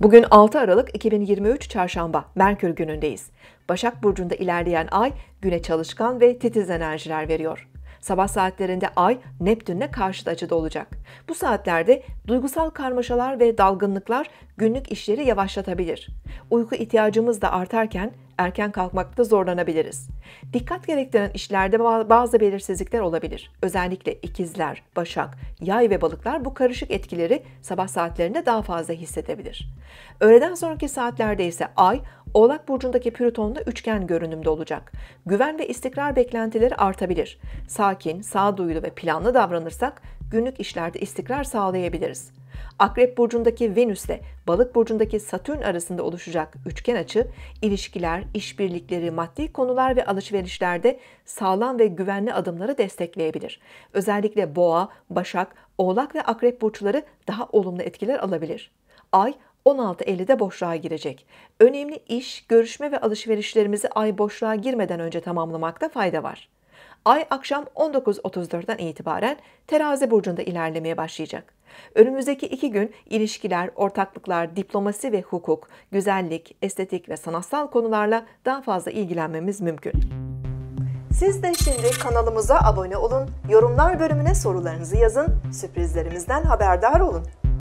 Bugün 6 Aralık 2023 Çarşamba, Merkür günündeyiz. Başak Burcu'nda ilerleyen ay güne çalışkan ve titiz enerjiler veriyor. Sabah saatlerinde ay Neptün'le karşıt açıda olacak. Bu saatlerde duygusal karmaşalar ve dalgınlıklar günlük işleri yavaşlatabilir. Uyku ihtiyacımız da artarken erken kalkmakta zorlanabiliriz. Dikkat gerektiren işlerde bazı belirsizlikler olabilir. Özellikle ikizler, başak, yay ve balıklar bu karışık etkileri sabah saatlerinde daha fazla hissedebilir. Öğleden sonraki saatlerde ise ay Oğlak burcundaki Plüton'da üçgen görünümde olacak. Güven ve istikrar beklentileri artabilir. Sakin, sağduyulu ve planlı davranırsak günlük işlerde istikrar sağlayabiliriz. Akrep burcundaki Venüs ile Balık burcundaki Satürn arasında oluşacak üçgen açı, ilişkiler, işbirlikleri, maddi konular ve alışverişlerde sağlam ve güvenli adımları destekleyebilir. Özellikle Boğa, Başak, Oğlak ve Akrep burçları daha olumlu etkiler alabilir. Ay 16.50'de boşluğa girecek. Önemli iş, görüşme ve alışverişlerimizi ay boşluğa girmeden önce tamamlamakta fayda var. Ay akşam 19.34'den itibaren terazi burcunda ilerlemeye başlayacak. Önümüzdeki iki gün ilişkiler, ortaklıklar, diplomasi ve hukuk, güzellik, estetik ve sanatsal konularla daha fazla ilgilenmemiz mümkün. Siz de şimdi kanalımıza abone olun, yorumlar bölümüne sorularınızı yazın, sürprizlerimizden haberdar olun.